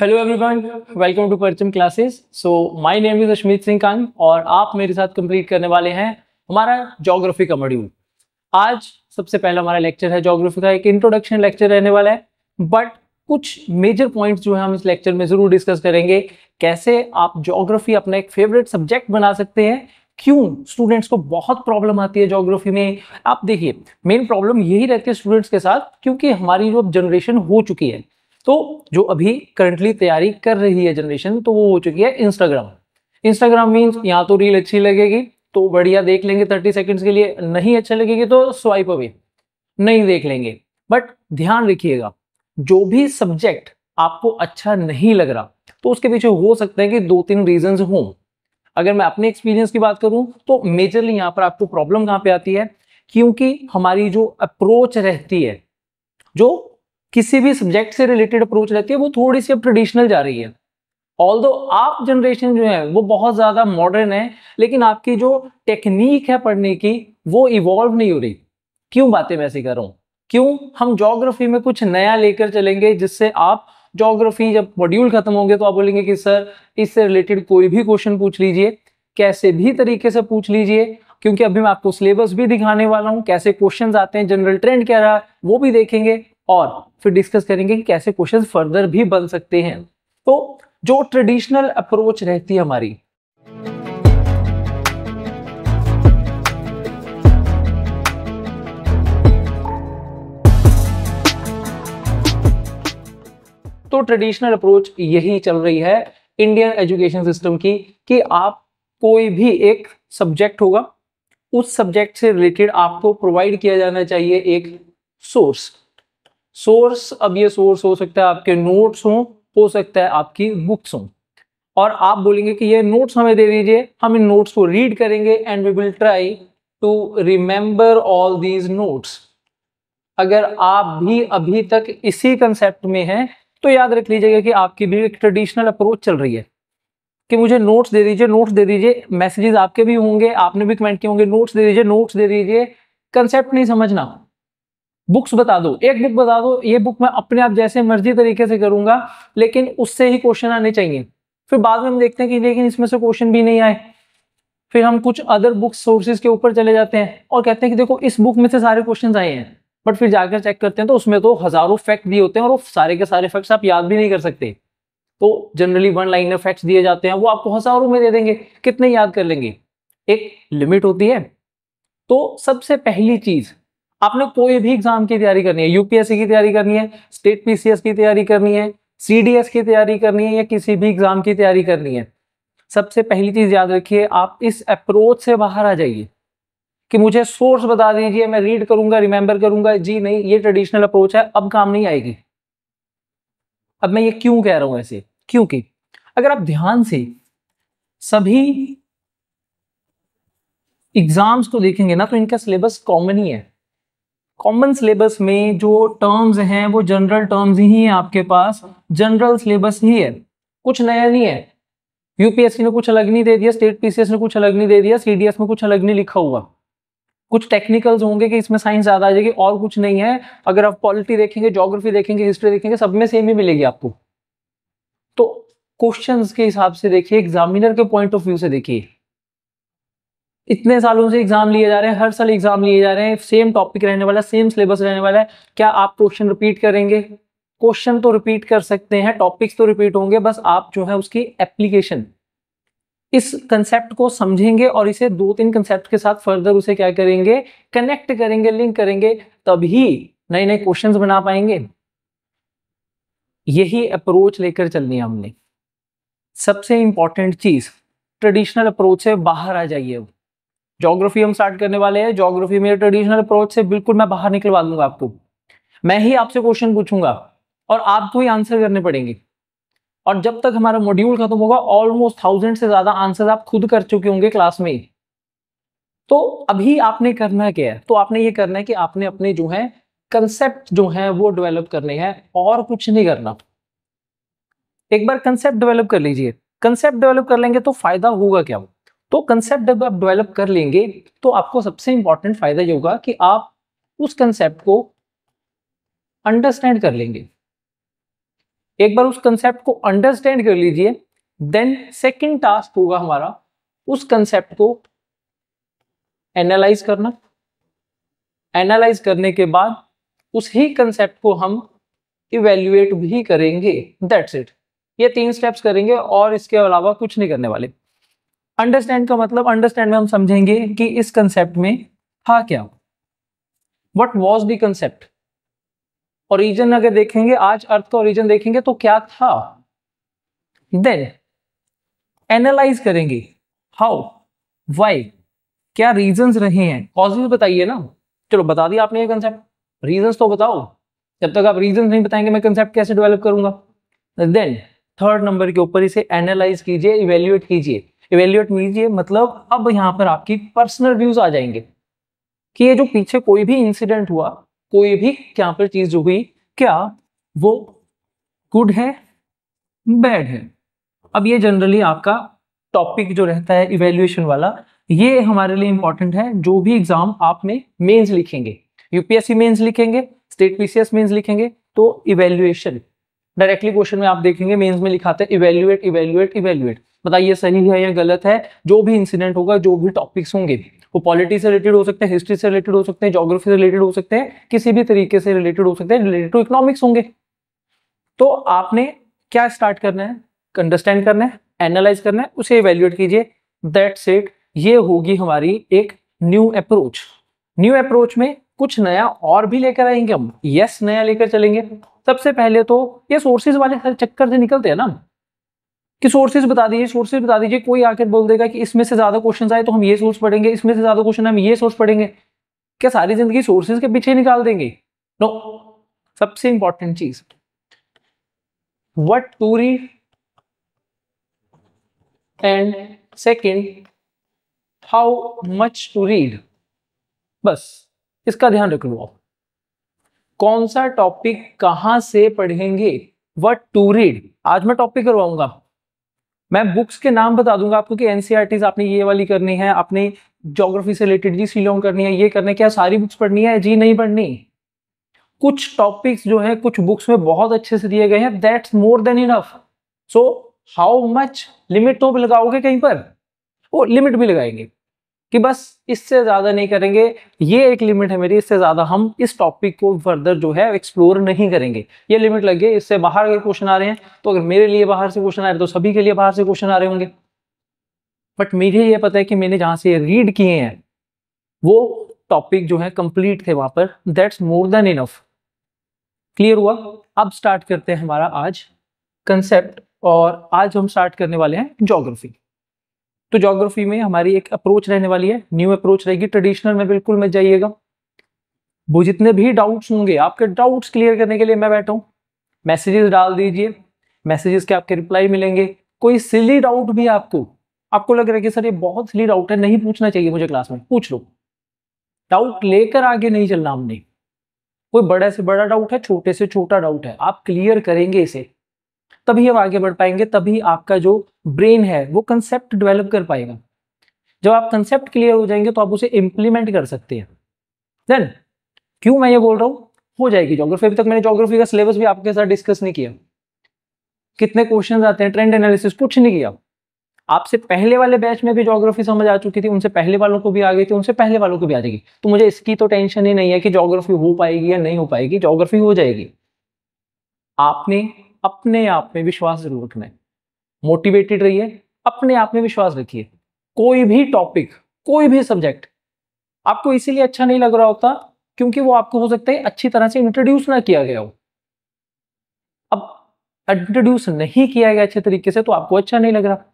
hello everyone welcome to Parcham classes so my name is Ashmit Singh कान और आप मेरे साथ कंप्लीट करने वाले हैं हमारा ज्योग्राफी का मॉड्यूल आज सबसे पहला हमारा लेक्चर है जोग्राफी का एक इंट्रोडक्शन लेक्चर रहने वाला है बट कुछ मेजर पॉइंट्स जो है हम इस लेक्चर में ज़रूर डिस्कस करेंगे कैसे आप जोग्राफी अपना एक फेवरेट सब्जेक्ट बना सकते हैं क्यों स्टूडेंट्स को बहुत प्रॉब्लम आती है जोग्राफी में आप देखिए मेन प्रॉब्लम यही रहती है स्टूडेंट्स के साथ क्योंकि हमारी जो जनरेशन हो चुकी है तो जो अभी करंटली तैयारी कर रही है जनरेशन तो वो हो चुकी है इंस्टाग्राम इंस्टाग्राम मीन्स यहाँ तो रील अच्छी लगेगी तो बढ़िया देख लेंगे थर्टी सेकेंड्स के लिए नहीं अच्छा लगेगी तो स्वाइप अभी नहीं देख लेंगे बट ध्यान रखिएगा जो भी सब्जेक्ट आपको अच्छा नहीं लग रहा तो उसके पीछे हो सकते हैं कि दो तीन रीजंस हों अगर मैं अपने एक्सपीरियंस की बात करूं तो मेजरली यहाँ पर आपको प्रॉब्लम कहाँ पे आती है क्योंकि हमारी जो अप्रोच रहती है जो किसी भी सब्जेक्ट से रिलेटेड अप्रोच रहती है वो थोड़ी सी अब ट्रेडिशनल जा रही है ऑल दो आप जनरेशन जो है वो बहुत ज़्यादा मॉडर्न है लेकिन आपकी जो टेक्निक है पढ़ने की वो इवॉल्व नहीं हो रही क्यों बातें मैं ऐसी कर रहा हूँ क्यों हम जोग्राफी में कुछ नया लेकर चलेंगे जिससे आप जोग्राफी जब मॉड्यूल खत्म होंगे तो आप बोलेंगे कि सर इससे रिलेटेड कोई भी क्वेश्चन पूछ लीजिए कैसे भी तरीके से पूछ लीजिए क्योंकि अभी मैं आपको सिलेबस भी दिखाने वाला हूँ कैसे क्वेश्चन आते हैं जनरल ट्रेंड क्या रहा है वो भी देखेंगे और फिर डिस्कस करेंगे कि कैसे क्वेश्चन फर्दर भी बन सकते हैं तो जो ट्रेडिशनल अप्रोच रहती है हमारी तो ट्रेडिशनल अप्रोच यही चल रही है इंडियन एजुकेशन सिस्टम की कि आप कोई भी एक सब्जेक्ट होगा उस सब्जेक्ट से रिलेटेड आपको प्रोवाइड किया जाना चाहिए एक सोर्स सोर्स अब ये सोर्स हो सकता है आपके नोट्स हों हो सकता है आपकी बुक्स हो और आप बोलेंगे कि ये नोट्स हमें दे दीजिए हम इन नोट्स को रीड करेंगे and we will try to remember all these notes अगर आप भी अभी तक इसी कंसेप्ट में हैं तो याद रख लीजिएगा कि आपकी भी एक ट्रेडिशनल अप्रोच चल रही है कि मुझे नोट्स दे दीजिए नोट्स दे दीजिए मैसेजेस आपके भी होंगे आपने भी कमेंट किए होंगे नोट्स दे दीजिए नोट्स दे दीजिए कंसेप्ट नहीं समझना बुक्स बता दो एक बुक बता दो ये बुक मैं अपने आप जैसे मर्जी तरीके से करूंगा लेकिन उससे ही क्वेश्चन आने चाहिए फिर बाद में हम देखते हैं कि लेकिन इसमें से क्वेश्चन भी नहीं आए फिर हम कुछ अदर बुक सोर्सेज के ऊपर चले जाते हैं और कहते हैं कि देखो इस बुक में से सारे क्वेश्चन आए हैं बट फिर जाकर चेक करते हैं तो उसमें तो हजारों फैक्ट दिए होते हैं और वो सारे के सारे फैक्ट्स आप याद भी नहीं कर सकते तो जनरली वन लाइनर फैक्ट्स दिए जाते हैं वो आपको हजारों में दे देंगे कितने याद कर लेंगे एक लिमिट होती है तो सबसे पहली चीज आपने कोई भी एग्जाम की तैयारी करनी है यूपीएससी की तैयारी करनी है स्टेट पीसीएस की तैयारी करनी है सीडीएस की तैयारी करनी है या किसी भी एग्जाम की तैयारी करनी है सबसे पहली चीज याद रखिए आप इस अप्रोच से बाहर आ जाइए कि मुझे सोर्स बता दीजिए मैं रीड करूंगा रिमेंबर करूंगा जी नहीं ये ट्रेडिशनल अप्रोच है अब काम नहीं आएगी अब मैं ये क्यों कह रहा हूं ऐसे क्योंकि अगर आप ध्यान से सभी एग्जाम्स को देखेंगे ना तो इनका सिलेबस कॉमन ही है कॉमन सिलेबस में जो टर्म्स हैं वो जनरल टर्म्स ही हैं आपके पास जनरल सिलेबस ही है कुछ नया नहीं है यूपीएससी ने कुछ अलग नहीं दे दिया स्टेट पीसीएस ने कुछ अलग नहीं दे दिया सीडीएस में कुछ अलग नहीं लिखा हुआ कुछ टेक्निकल्स होंगे कि इसमें साइंस ज़्यादा आ जाएगी और कुछ नहीं है अगर आप पॉलिटी देखेंगे जोग्राफी देखेंगे हिस्ट्री देखेंगे सब में सेम ही मिलेगी आपको तो क्वेश्चंस के हिसाब से देखिए एग्जामिनर के पॉइंट ऑफ व्यू से देखिए इतने सालों से एग्जाम लिए जा रहे हैं हर साल एग्जाम लिए जा रहे हैं सेम टॉपिक रहने वाला है सेम सिलेबस रहने वाला है क्या आप क्वेश्चन रिपीट करेंगे क्वेश्चन तो रिपीट कर सकते हैं टॉपिक्स तो रिपीट होंगे बस आप जो है उसकी एप्लीकेशन इस कंसेप्ट को समझेंगे और इसे दो तीन कंसेप्ट के साथ फर्दर उसे क्या करेंगे कनेक्ट करेंगे लिंक करेंगे तभी नए नए क्वेश्चन बना पाएंगे यही अप्रोच लेकर चलनी है हमने सबसे इंपॉर्टेंट चीज ट्रेडिशनल अप्रोच से बाहर आ जाइए ज्योग्राफी हम स्टार्ट करने वाले हैं जोग्राफी मेरे ट्रेडिशनल अप्रोच से बिल्कुल मैं बाहर निकलवा दूंगा आपको मैं ही आपसे क्वेश्चन पूछूंगा और आपको ही आंसर करने पड़ेंगे और जब तक हमारा मॉड्यूल खत्म होगा ऑलमोस्ट थाउजेंड से ज्यादा आंसर आप खुद कर चुके होंगे क्लास में तो अभी आपने करना क्या है तो आपने ये करना है कि आपने अपने जो है कंसेप्ट जो है वो डेवलप करने हैं और कुछ नहीं करना एक बार कंसेप्ट डेवलप कर लीजिए कंसेप्ट डेवलप कर लेंगे तो फायदा होगा क्या वो तो कंसेप्ट जब आप डेवलप कर लेंगे तो आपको सबसे इंपॉर्टेंट फायदा ये होगा कि आप उस कंसेप्ट को अंडरस्टैंड कर लेंगे एक बार उस कंसेप्ट को अंडरस्टैंड कर लीजिए देन सेकंड टास्क होगा हमारा उस कंसेप्ट को एनालाइज करना एनालाइज करने के बाद उसी कंसेप्ट को हम इवेल्युएट भी करेंगे दैट्स इट ये तीन स्टेप्स करेंगे और इसके अलावा कुछ नहीं करने वाले अंडरस्टैंड का मतलब अंडरस्टैंड में हम समझेंगे कि इस कंसेप्ट में था क्या what was the concept origin अगर देखेंगे आज अर्थ का ओरिजन देखेंगे तो क्या था देन एनालाइज करेंगे हाउ वाई क्या रीजंस रहे हैं कॉजेज बताइए ना चलो बता दिया आपने ये कंसेप्ट रीजंस तो बताओ जब तक आप रीजंस नहीं बताएंगे मैं कंसेप्ट कैसे डेवलप करूंगा देन थर्ड नंबर के ऊपर इसे एनालाइज कीजिए इवेल्युएट कीजिए इवेल्यूएट लीजिए मतलब अब यहाँ पर आपकी पर्सनल व्यूज आ जाएंगे कि ये जो पीछे कोई भी इंसिडेंट हुआ कोई भी क्या पर चीज जो हुई क्या वो गुड है बैड है अब ये जनरली आपका टॉपिक जो रहता है इवेल्युएशन वाला ये हमारे लिए इंपॉर्टेंट है जो भी एग्जाम आप में मेन्स लिखेंगे यूपीएससी मेन्स लिखेंगे स्टेट पीसीएस मेन्स लिखेंगे तो इवेल्युएशन डायरेक्टली क्वेश्चन में आप देखेंगे मेन्स में लिखाते हैं इवेल्युएट इवेल्युएट इवेल्युएट बताइए सही है या गलत है जो भी इंसिडेंट होगा जो भी टॉपिक्स होंगे वो पॉलिटी से रिलेटेड हो सकते हैं हिस्ट्री से रिलेटेड हो सकते हैं जोग्राफी से रिलेटेड हो सकते हैं किसी भी तरीके से रिलेटेड हो सकते हैं रिलेटेड टू इकोनॉमिक्स होंगे तो आपने क्या स्टार्ट करना है अंडरस्टैंड करना है एनालाइज करना है उसे इवेल्युएट कीजिए दैट सेट ये होगी हमारी एक न्यू अप्रोच न्यू अप्रोच में कुछ नया और भी लेकर आएंगे हम यस नया लेकर चलेंगे सबसे पहले तो ये सोर्सेज वाले हर चक्कर से निकलते हैं ना कि सोर्सेज बता दीजिए सोर्सेज बता दीजिए कोई आकर बोल देगा कि इसमें से ज़्यादा क्वेश्चन आए तो हम ये सोर्स पढ़ेंगे इसमें से ज़्यादा क्वेश्चन हम ये सोर्स पढ़ेंगे क्या सारी जिंदगी सोर्सेज के पीछे निकाल देंगे नो सबसे इंपॉर्टेंट चीज what to read and second how much to read बस इसका ध्यान रख लो आप कौन सा टॉपिक कहां से पढ़ेंगे वट टू रीड आज मैं टॉपिक करवाऊंगा मैं बुक्स के नाम बता दूंगा आपको कि एनसीआर e आपने ये वाली करनी है आपने जोग्राफी से रिलेटेड जी सी करनी है ये करने क्या सारी बुक्स पढ़नी है जी नहीं पढ़नी कुछ टॉपिक्स जो है कुछ बुक्स में बहुत अच्छे से दिए गए हैं that's more than enough so how much limit तो भी लगाओगे कहीं पर वो लिमिट भी लगाएंगे कि बस इससे ज़्यादा नहीं करेंगे ये एक लिमिट है मेरी इससे ज़्यादा हम इस टॉपिक को फर्दर जो है एक्सप्लोर नहीं करेंगे ये लिमिट लग इससे बाहर अगर क्वेश्चन आ रहे हैं तो अगर मेरे लिए बाहर से क्वेश्चन आ रहे हैं तो सभी के लिए बाहर से क्वेश्चन आ रहे होंगे बट मुझे ये पता है कि मैंने जहां से रीड किए हैं वो टॉपिक जो है कंप्लीट थे वहां पर that's more than enough clear हुआ अब स्टार्ट करते हैं हमारा आज कंसेप्ट और आज हम स्टार्ट करने वाले हैं जोग्राफी तो जोग्राफी में हमारी एक अप्रोच रहने वाली है न्यू अप्रोच रहेगी ट्रेडिशनल में बिल्कुल मत जाइएगा वो जितने भी डाउट्स होंगे आपके डाउट्स क्लियर करने के लिए मैं बैठा हूँ मैसेजेस डाल दीजिए मैसेजेस के आपके रिप्लाई मिलेंगे कोई सिली डाउट भी आपको आपको लग रहा है कि सर ये बहुत सिली डाउट है नहीं पूछना चाहिए मुझे क्लास में पूछ लो डाउट लेकर आगे नहीं चलना हमने कोई बड़ा से बड़ा डाउट है छोटे से छोटा डाउट है आप क्लियर करेंगे इसे तभी हम आगे बढ़ पाएंगे तभी आपका जो ब्रेन है वो कंसेप्ट डेवलप कर पाएगा जब आप कंसेप्ट क्लियर हो जाएंगे तो आप उसे इंप्लीमेंट कर सकते हैं देन क्यों मैं ये बोल रहा हूँ हो जाएगी जोग्राफी अभी तक मैंने जोग्राफी का सिलेबस भी आपके साथ डिस्कस नहीं किया कितने क्वेश्चन आते हैं ट्रेंड एनालिसिस कुछ नहीं किया आपसे पहले वाले बैच में भी जोग्राफी समझ आ चुकी थी उनसे पहले वालों को भी आ गई थी उनसे पहले वालों को भी आ जाएगी तो मुझे इसकी तो टेंशन ही नहीं है कि जोग्राफी हो पाएगी या नहीं हो पाएगी जोग्राफी हो जाएगी आपने अपने आप में विश्वास जरूर रखना है मोटिवेटेड रहिए अपने आप में विश्वास रखिए कोई भी टॉपिक कोई भी सब्जेक्ट आपको इसीलिए अच्छा नहीं लग रहा होता क्योंकि वो आपको हो सकता है अच्छी तरह से इंट्रोड्यूस ना किया गया हो अब इंट्रोड्यूस नहीं किया गया अच्छे तरीके से तो आपको अच्छा नहीं लग रहा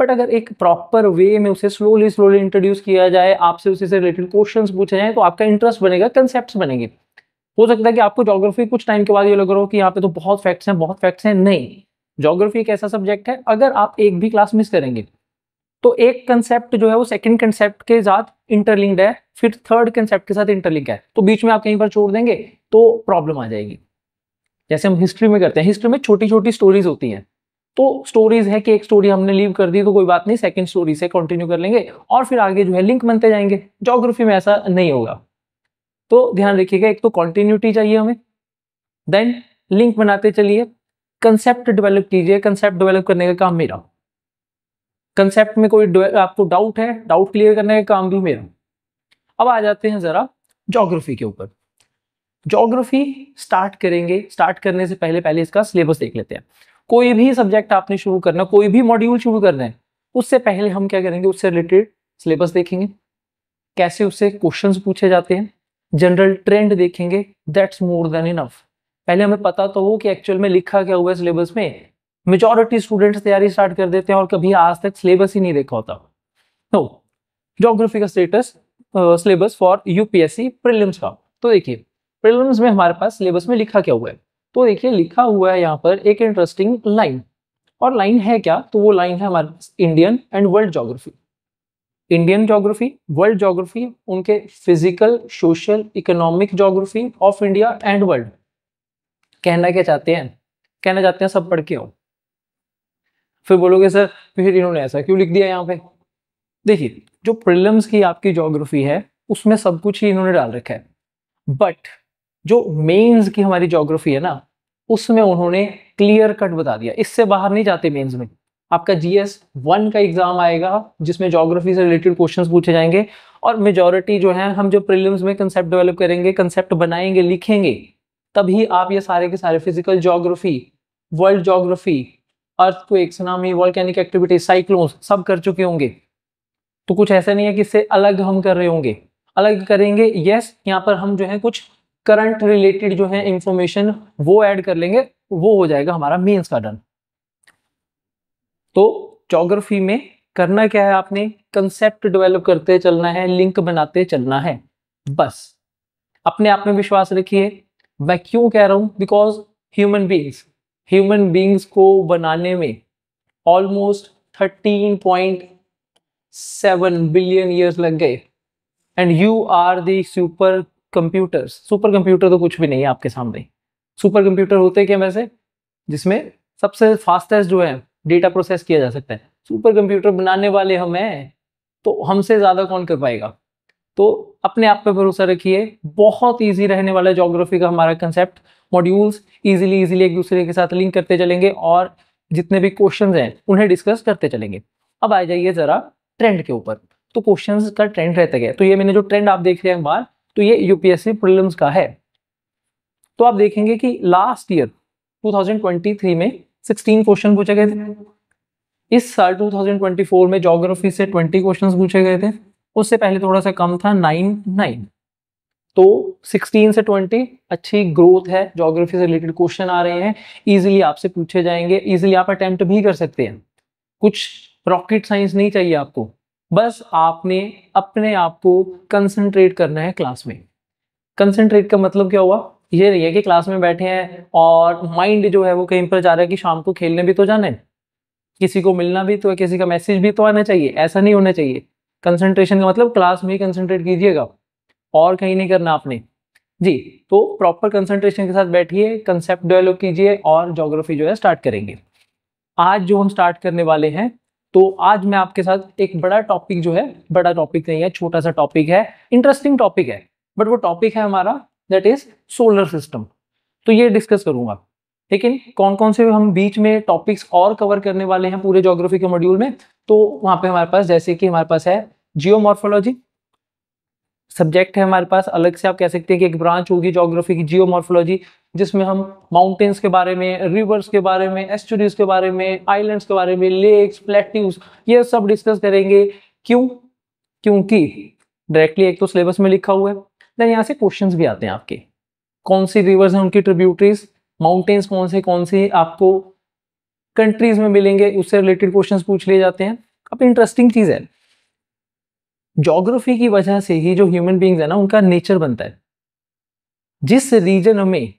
बट अगर एक प्रॉपर वे में उसे स्लोली स्लोली इंट्रोड्यूस किया जाए आपसे उसी से रिलेटेड क्वेश्चंस पूछे जाए तो आपका इंटरेस्ट बनेगा कंसेप्ट बनेंगे हो सकता है कि आपको जोग्राफी कुछ टाइम के बाद ये लग रहा हो कि यहाँ पे तो बहुत फैक्ट्स हैं बहुत फैक्ट्स हैं नहीं जोग्राफी एक ऐसा सब्जेक्ट है अगर आप एक भी क्लास मिस करेंगे तो एक कंसेप्ट जो है वो सेकंड कंसेप्ट के साथ इंटरलिंक्ड है फिर थर्ड कंसेप्ट के साथ इंटरलिंक है तो बीच में आप कहीं पर छोड़ देंगे तो प्रॉब्लम आ जाएगी जैसे हम हिस्ट्री में करते हैं हिस्ट्री में छोटी छोटी स्टोरीज होती हैं तो स्टोरीज है कि एक स्टोरी हमने लीव कर दी तो कोई बात नहीं सेकंड स्टोरी से कंटिन्यू कर लेंगे और फिर आगे जो है लिंक बनते जाएंगे जोग्राफी में ऐसा नहीं होगा तो ध्यान रखिएगा एक तो कॉन्टिन्यूटी चाहिए हमें देन लिंक बनाते चलिए कंसेप्ट डेवलप कीजिए कंसेप्ट डेवलप करने का काम मेरा कंसेप्ट में कोई आपको डाउट है डाउट क्लियर करने का काम भी मेरा अब आ जाते हैं ज़रा जोग्राफी के ऊपर जोग्राफी स्टार्ट करेंगे स्टार्ट करने से पहले पहले इसका सिलेबस देख लेते हैं कोई भी सब्जेक्ट आपने शुरू करना कोई भी मॉड्यूल शुरू करना है उससे पहले हम क्या करेंगे उससे रिलेटेड सिलेबस देखेंगे कैसे उससे क्वेश्चन पूछे जाते हैं जनरल ट्रेंड देखेंगे दैट्स मोर देन इनफ पहले हमें पता तो हो कि एक्चुअल में लिखा क्या हुआ है सिलेबस में मेजोरिटी स्टूडेंट्स तैयारी स्टार्ट कर देते हैं और कभी आज तक सिलेबस ही नहीं देखा होता तो जोग्राफी का status syllabus for UPSC prelims का तो देखिए प्रिलिम्स में हमारे पास सिलेबस में लिखा क्या हुआ है तो देखिए लिखा हुआ है यहाँ पर एक इंटरेस्टिंग लाइन और लाइन है क्या तो वो लाइन है हमारे पास Indian and world geography Indian geography world geography उनके physical social economic geography of India and world कहना क्या चाहते हैं कहना चाहते हैं सब पढ़ के हो फिर बोलोगे सर फिर इन्होंने ऐसा क्यों लिख दिया यहाँ पे देखिए जो प्रिलम्स की आपकी जोग्राफी है उसमें सब कुछ ही इन्होंने डाल रखा है बट जो मेन्स की हमारी जोग्राफी है ना उसमें उन्होंने क्लियर कट बता दिया इससे बाहर नहीं जाते मेन्स में आपका जी एस वन का एग्जाम आएगा जिसमें जोग्राफी से रिलेटेड क्वेश्चन पूछे जाएंगे और मेजोरिटी जो है हम जो प्रिलिम्स में कंसेप्ट डेवलप करेंगे कंसेप्ट बनाएंगे लिखेंगे तभी आप ये सारे के सारे physical geography world geography earth को एक सुनामी वॉल्केनिक एक्टिविटी साइक्लोन्स सब कर चुके होंगे तो कुछ ऐसा नहीं है कि इससे अलग हम कर रहे होंगे अलग करेंगे यस यहाँ पर हम जो है कुछ करंट रिलेटेड जो है इंफॉर्मेशन वो ऐड कर लेंगे वो हो जाएगा हमारा मेन्स का डन तो जोग्राफी में करना क्या है आपने कंसेप्ट डेवलप करते चलना है लिंक बनाते चलना है बस अपने आप में विश्वास रखिए मैं क्यों कह रहा हूं because human beings human beings को बनाने में almost thirteen point seven billion years लग गए and you are the super computers super computer तो कुछ भी नहीं है आपके सामने सुपर कंप्यूटर होते क्या वैसे जिसमें सबसे फास्टेस्ट जो है डेटा प्रोसेस किया जा सकता है सुपर कंप्यूटर बनाने वाले हम हैं तो हमसे ज़्यादा कौन कर पाएगा तो अपने आप पर भरोसा रखिए बहुत ईजी रहने वाला जोग्राफी का हमारा कंसेप्ट मॉड्यूल्स इजीली इजीली एक दूसरे के साथ लिंक करते चलेंगे और जितने भी क्वेश्चन हैं उन्हें डिस्कस करते चलेंगे अब आ जाइए ज़रा ट्रेंड के ऊपर तो क्वेश्चन का ट्रेंड रहता गया तो ये मैंने जो ट्रेंड आप देख रहे हैं बार तो ये यूपीएससी प्रॉब्लम का है तो आप देखेंगे कि लास्ट ईयर 2023 में सिक्सटीन क्वेश्चन पूछे गए थे इस साल 2024 में जोग्राफी से 20 क्वेश्चंस पूछे गए थे उससे पहले थोड़ा सा कम था नाइन नाइन तो 16 से 20 अच्छी ग्रोथ है जोग्राफी से रिलेटेड क्वेश्चन आ रहे हैं इजीली आपसे पूछे जाएंगे इजीली आप अटेम्प्ट भी कर सकते हैं कुछ रॉकेट साइंस नहीं चाहिए आपको बस आपने अपने आप को कंसंट्रेट करना है क्लास में कंसंट्रेट का मतलब क्या हुआ ये रही है कि क्लास में बैठे हैं और माइंड जो है वो कहीं पर जा रहा है कि शाम को खेलने भी तो जाना है किसी को मिलना भी तो है किसी का मैसेज भी तो आना चाहिए ऐसा नहीं होना चाहिए कंसंट्रेशन का मतलब क्लास में ही कंसनट्रेट कीजिएगा और कहीं नहीं करना आपने जी तो प्रॉपर कंसंट्रेशन के साथ बैठिए कंसेप्ट डेवलप कीजिए और जोग्राफी जो है स्टार्ट करेंगे आज जो हम स्टार्ट करने वाले हैं तो आज मैं आपके साथ एक बड़ा टॉपिक जो है बड़ा टॉपिक नहीं है छोटा सा टॉपिक है इंटरेस्टिंग टॉपिक है बट वो टॉपिक है हमारा दैट इज सोलर सिस्टम तो ये डिस्कस करूंगा लेकिन कौन कौन से हम बीच में टॉपिक्स और कवर करने वाले हैं पूरे जोग्राफी के मॉड्यूल में तो वहां पे हमारे पास जैसे कि हमारे पास है जियोमॉर्फोलॉजी सब्जेक्ट है हमारे पास अलग से आप कह सकते हैं कि एक ब्रांच होगी जोग्राफी की जियोमॉर्फोलॉजी जिसमें हम माउंटेन्स के बारे में रिवर्स के बारे में एस्टोरीज के बारे में आइलैंड्स के बारे में लेक्स प्लेट्यूज ये सब डिस्कस करेंगे क्यों क्योंकि डायरेक्टली एक तो सिलेबस में लिखा हुआ है देन यहाँ से क्वेश्चंस भी आते हैं आपके कौन सी रिवर्स हैं उनकी ट्रिब्यूटरीज माउंटेन्स कौन से कौन से आपको कंट्रीज में मिलेंगे उससे रिलेटेड क्वेश्चन पूछ लिए जाते हैं अब इंटरेस्टिंग चीज़ है जोग्राफी की वजह से ही जो ह्यूमन बींग्स है ना उनका नेचर बनता है जिस रीजन में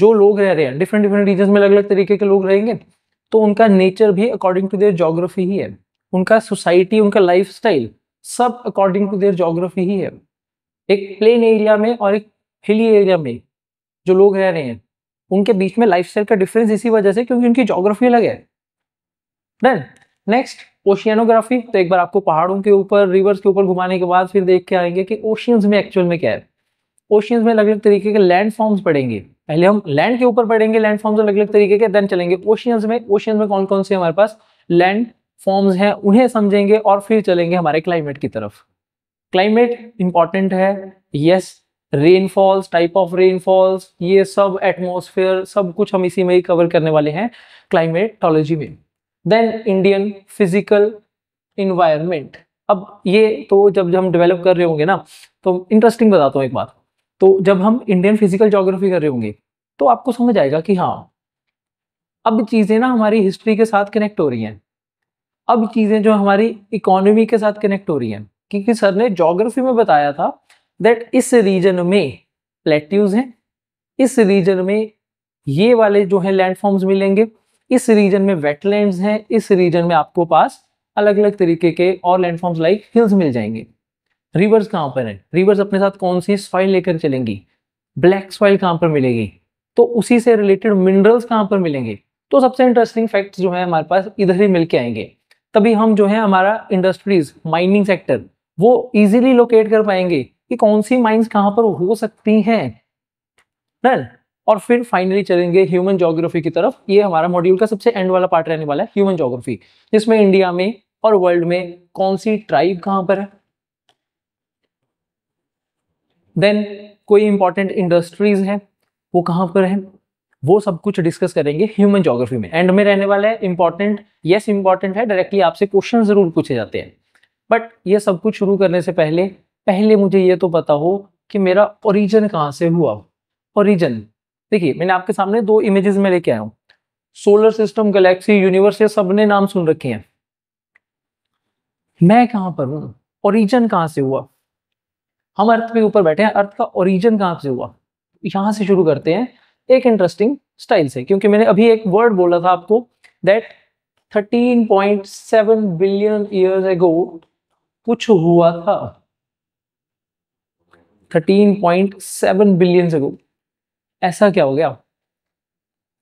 जो लोग रह रहे हैं डिफरेंट डिफरेंट रीजन में अलग अलग तरीके के लोग रहेंगे तो उनका नेचर भी अकॉर्डिंग टू देयर जोग्राफी ही है उनका सोसाइटी उनका लाइफ सब अकॉर्डिंग टू देयर जोग्राफी ही है एक प्लेन एरिया में और एक हिली एरिया में जो लोग रह रहे हैं उनके बीच में लाइफ का डिफरेंस इसी वजह से क्योंकि उनकी जोग्राफी अलग है डन नेक्स्ट ओशियनोग्राफी तो एक बार आपको पहाड़ों के ऊपर रिवर्स के ऊपर घुमाने के बाद फिर देख के आएंगे कि ओशियंस में एक्चुअल में क्या है ओशियंस में अलग अलग तरीके के लैंड फॉर्म्स पड़ेंगे पहले हम लैंड के ऊपर पढ़ेंगे लैंड फॉर्म्स अलग अलग तरीके के देन चलेंगे ओशियंस में ओशियंस में कौन कौन से हमारे पास लैंड फॉर्म्स हैं उन्हें समझेंगे और फिर चलेंगे हमारे क्लाइमेट की तरफ क्लाइमेट इंपॉर्टेंट है yes rainfalls type of rainfalls ये सब एटमोसफेयर सब कुछ हम इसी में ही कवर करने वाले हैं क्लाइमेटोलॉजी में देन इंडियन फिजिकल इन्वायरमेंट अब ये तो जब हम डेवलप कर रहे होंगे ना तो इंटरेस्टिंग बताता हूँ एक बात तो जब हम इंडियन फिजिकल जोग्राफी कर रहे होंगे तो आपको समझ आएगा कि हाँ अब चीज़ें ना हमारी हिस्ट्री के साथ कनेक्ट हो रही हैं अब चीज़ें जो हमारी इकोनॉमी के साथ कनेक्ट हो रही हैं क्योंकि सर ने जोग्राफी में बताया था दैट इस रीजन में प्लेट्यूज हैं इस रीजन में ये वाले जो हैं लैंडफॉर्म्स मिलेंगे इस रीजन में वेटलैंड्स हैं इस रीजन में आपको पास अलग अलग तरीके के और लैंडफॉर्म्स लाइक हिल्स मिल जाएंगे रिवर्स कहाँ पर हैं रिवर्स अपने साथ कौन सी सॉइल लेकर चलेंगी ब्लैक सॉइल कहाँ पर मिलेगी तो उसी से रिलेटेड मिनरल्स कहाँ पर मिलेंगे तो सबसे इंटरेस्टिंग फैक्ट्स जो है हमारे पास इधर ही मिलके आएंगे तभी हम जो है हमारा इंडस्ट्रीज माइनिंग सेक्टर वो इजीली लोकेट कर पाएंगे कि कौन सी माइंस कहां पर हो सकती हैं डन और फिर फाइनली चलेंगे ह्यूमन जोग्राफी की तरफ ये हमारा मॉड्यूल का सबसे एंड वाला पार्ट रहने वाला है ह्यूमन जोग्राफी जिसमें इंडिया में और वर्ल्ड में कौन सी ट्राइब कहां पर है देन कोई इंपॉर्टेंट इंडस्ट्रीज है वो कहां पर है वो सब कुछ डिस्कस करेंगे ह्यूमन जोग्राफी में एंड में रहने वाला है इंपॉर्टेंट यस इंपॉर्टेंट है डायरेक्टली आपसे क्वेश्चन जरूर पूछे जाते हैं बट ये सब कुछ शुरू करने से पहले पहले मुझे ये तो पता हो कि मेरा ओरिजिन कहाँ से हुआ ओरिजिन देखिए मैंने आपके सामने दो इमेजेस में लेके आया हूँ सोलर सिस्टम गैलेक्सी यूनिवर्स ये सब ने नाम सुन रखे हैं मैं कहाँ पर हूँ ओरिजिन कहाँ से हुआ हम अर्थ के ऊपर बैठे हैं अर्थ का ओरिजिन कहाँ से हुआ यहाँ से शुरू करते हैं एक इंटरेस्टिंग स्टाइल से क्योंकि मैंने अभी एक वर्ड बोला था आपको दैट 13.7 बिलियन ईयर्स एगो कुछ हुआ था 13.7 बिलियन से ऐसा क्या हो गया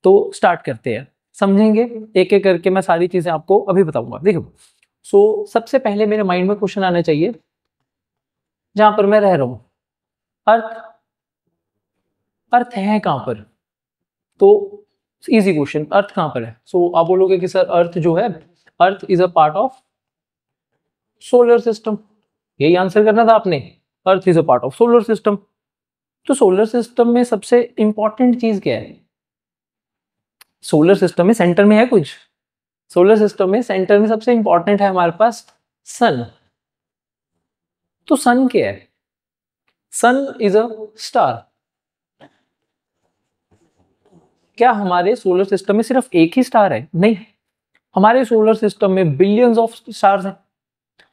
तो स्टार्ट करते हैं समझेंगे एक एक करके मैं सारी चीजें आपको अभी बताऊंगा देखो सो so, सबसे पहले मेरे माइंड में क्वेश्चन आना चाहिए जहां पर मैं रह रहा हूं अर्थ अर्थ है कहां पर तो इजी क्वेश्चन अर्थ कहां पर है सो so, आप बोलोगे कि सर अर्थ जो है earth is a part of solar system यही आंसर करना था आपने earth is a part of solar system तो सोलर सिस्टम में सबसे इंपॉर्टेंट चीज क्या है सोलर सिस्टम में सेंटर में है कुछ सोलर सिस्टम में सेंटर में सबसे इंपॉर्टेंट है हमारे पास सन तो सन क्या है सन इज अ स्टार क्या हमारे सोलर सिस्टम में सिर्फ एक ही स्टार है नहीं हमारे सोलर सिस्टम में बिलियंस ऑफ स्टार्स हैं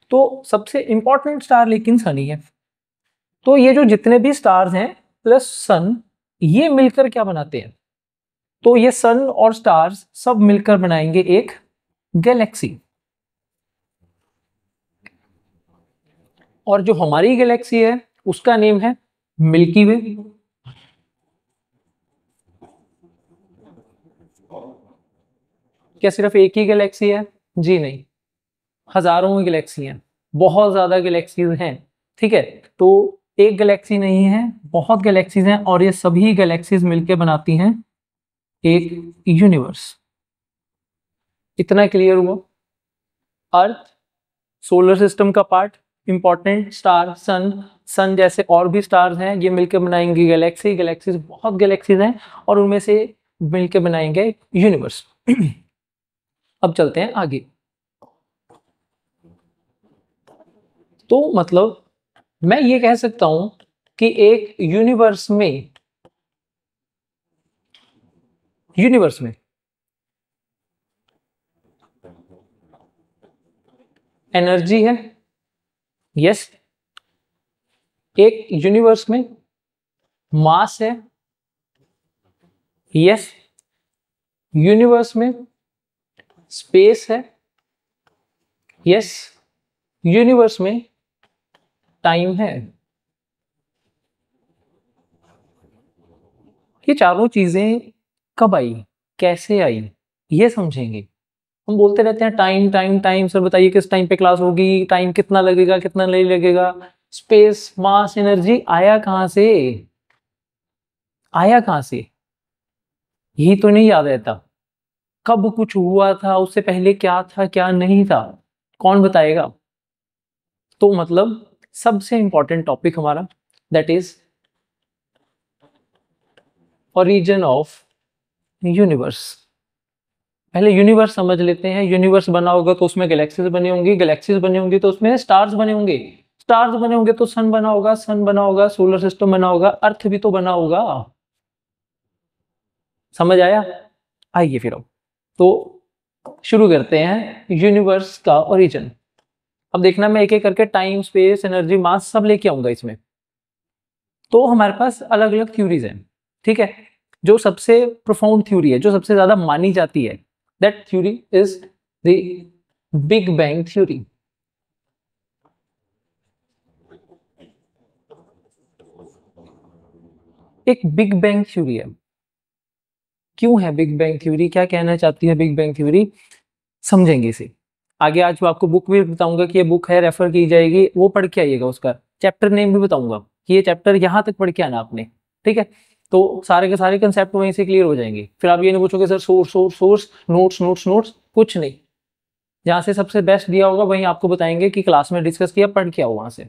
तो सबसे इंपॉर्टेंट स्टार लेकिन सन ही है तो ये जो जितने भी स्टार्स हैं प्लस सन ये मिलकर क्या बनाते हैं तो ये सन और स्टार्स सब मिलकर बनाएंगे एक गैलेक्सी और जो हमारी गैलेक्सी है उसका नेम है मिल्की वे क्या सिर्फ एक ही गैलेक्सी है जी नहीं हजारों गैलेक्सी हैं बहुत ज़्यादा गैलेक्सीज हैं ठीक है तो एक गैलेक्सी नहीं है बहुत गैलेक्सीज हैं और ये सभी गैलेक्सीज मिलकर बनाती हैं एक यूनिवर्स इतना क्लियर हुआ अर्थ सोलर सिस्टम का part important star sun sun जैसे और भी स्टार्स हैं ये मिलकर बनाएंगे गैलेक्सी गैलेक्सीज बहुत गैलेक्सीज हैं और उनमें से मिलकर बनाएंगे यूनिवर्स अब चलते हैं आगे तो मतलब मैं ये कह सकता हूं कि एक यूनिवर्स में यूनिवर्स में एनर्जी है यस एक यूनिवर्स में मास है यस यूनिवर्स में स्पेस है यस यूनिवर्स में टाइम है ये चारों चीजें कब आई कैसे आई ये समझेंगे हम बोलते रहते हैं टाइम टाइम टाइम सर बताइए किस टाइम पे क्लास होगी टाइम कितना लगेगा कितना नहीं लगेगा स्पेस मास एनर्जी आया कहां से आया कहां से यही तो नहीं याद रहता कब कुछ हुआ था उससे पहले क्या था क्या नहीं था कौन बताएगा तो मतलब सबसे इंपॉर्टेंट टॉपिक हमारा that is origin of universe पहले यूनिवर्स समझ लेते हैं यूनिवर्स बना होगा तो उसमें गैलेक्सीज बनी होंगी गैलेक्सीज बनी होंगी तो उसमें स्टार्स बने होंगे स्टार्स बने होंगे तो सन तो बना होगा सन बना होगा सोलर सिस्टम बना होगा अर्थ भी तो बना होगा समझ आया आइए फिर अब तो शुरू करते हैं यूनिवर्स का ओरिजिन अब देखना मैं एक एक करके टाइम स्पेस एनर्जी मास सब लेके आऊंगा इसमें तो हमारे पास अलग अलग थ्यूरीज हैं ठीक है जो सबसे प्रोफाउंड थ्यूरी है जो सबसे ज्यादा मानी जाती है that theory is the big bang theory एक बिग बैंग थ्यूरी है क्यों है बिग बैंग थ्यूरी क्या कहना चाहती है बिग बैंग थ्यूरी समझेंगे इसे आगे आज मैं आपको बुक भी बताऊंगा कि ये बुक है रेफर की जाएगी वो पढ़ के आइएगा उसका चैप्टर नेम भी बताऊंगा कि ये चैप्टर यहाँ तक पढ़ के आना आपने ठीक है तो सारे के सारे कंसेप्ट वहीं से क्लियर हो जाएंगे फिर आप ये नहीं पूछोगे sir source source source notes notes notes कुछ नहीं जहाँ से सबसे बेस्ट दिया होगा वहीं आपको बताएंगे कि क्लास में डिस्कस किया पढ़ के आओ वहाँ से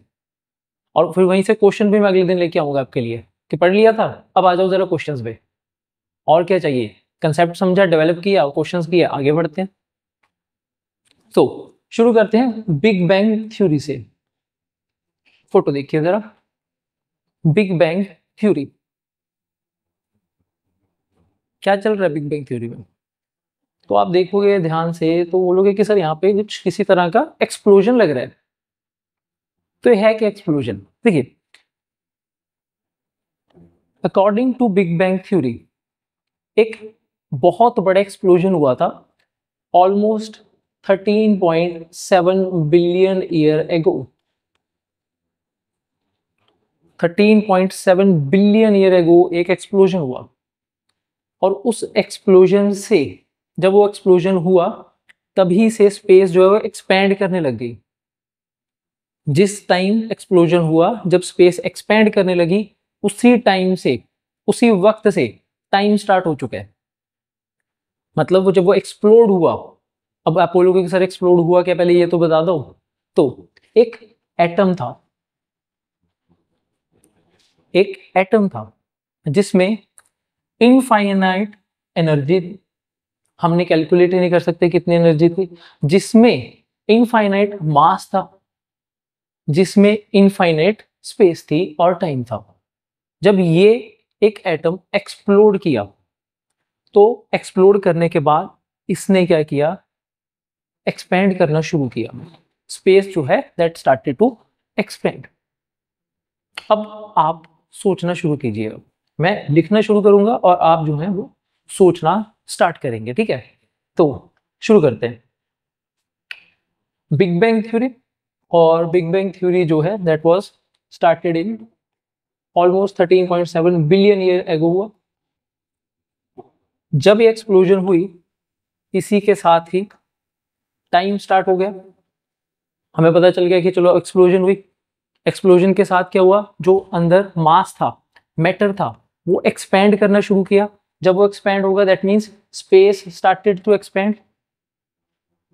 और फिर वहीं से क्वेश्चन भी मैं अगले दिन लेके आऊँगा आपके लिए कि पढ़ लिया था अब आ जाओ ज़रा क्वेश्चन पे और क्या चाहिए कंसेप्ट समझा डेवलप किया क्वेश्चन किया आगे बढ़ते हैं तो शुरू करते हैं बिग बैंग थ्योरी से फोटो देखिए जरा बिग बैंग थ्योरी क्या चल रहा है बिग बैंग थ्योरी में तो आप देखोगे ध्यान से तो बोलोगे कि सर यहाँ पे कुछ किसी तरह का एक्सप्लोजन लग रहा है तो है क्या एक्सप्लोजन देखिए according to big bang theory एक बहुत बड़ा एक्सप्लोजन हुआ था ऑलमोस्ट 13.7 एगो थर्टीन पॉइंट 13.7 बिलियन ईयर एगो एक एक्सप्लोजन हुआ और उस एक्सप्लोजन से जब वो एक्सप्लोजन हुआ तभी से स्पेस जो है वो एक्सपेंड करने लग गई जिस टाइम एक्सप्लोजन हुआ जब स्पेस एक्सपेंड करने लगी उसी टाइम से उसी वक्त से टाइम स्टार्ट हो चुका है मतलब वो जब वो एक्सप्लोड हुआ अब अपोलो के सर एक्सप्लोड हुआ क्या पहले ये तो बता दो तो एक एटम था एक एटम था जिसमें इनफाइनाइट एनर्जी हमने कैलकुलेट ही नहीं कर सकते कितनी एनर्जी थी जिसमें इनफाइनाइट मास था जिसमें इनफाइनाइट स्पेस थी और टाइम था जब ये एक एटम एक्सप्लोड किया तो एक्सप्लोड करने के बाद इसने क्या किया एक्सपेंड करना शुरू किया स्पेस जो है दैट स्टार्टेड टू एक्सपेंड अब आप सोचना शुरू कीजिएगा मैं लिखना शुरू करूंगा और आप जो है वो सोचना स्टार्ट करेंगे ठीक है तो शुरू करते हैं बिग बैंग थ्योरी और बिग बैंग थ्योरी जो है that was started in almost 13.7 billion year ago हुआ जब ये एक्सप्लोजन हुई इसी के साथ ही टाइम स्टार्ट हो गया हमें पता चल गया कि चलो एक्सप्लोजन हुई एक्सप्लोजन के साथ क्या हुआ जो अंदर मास था मैटर था वो एक्सपेंड करना शुरू किया जब वो एक्सपेंड होगा that means space started to expand